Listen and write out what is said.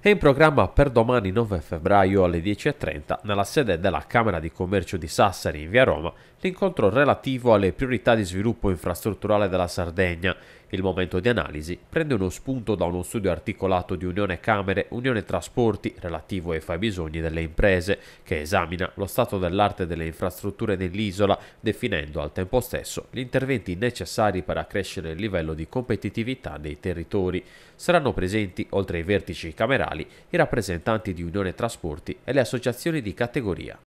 è in programma per domani 9 febbraio alle 10.30 nella sede della Camera di Commercio di Sassari in via Roma l'incontro relativo alle priorità di sviluppo infrastrutturale della Sardegna il momento di analisi prende uno spunto da uno studio articolato di Unione Camere, Unione Trasporti relativo ai fabbisogni delle imprese, che esamina lo stato dell'arte delle infrastrutture nell'isola, definendo al tempo stesso gli interventi necessari per accrescere il livello di competitività dei territori. Saranno presenti, oltre ai vertici camerali, i rappresentanti di Unione Trasporti e le associazioni di categoria.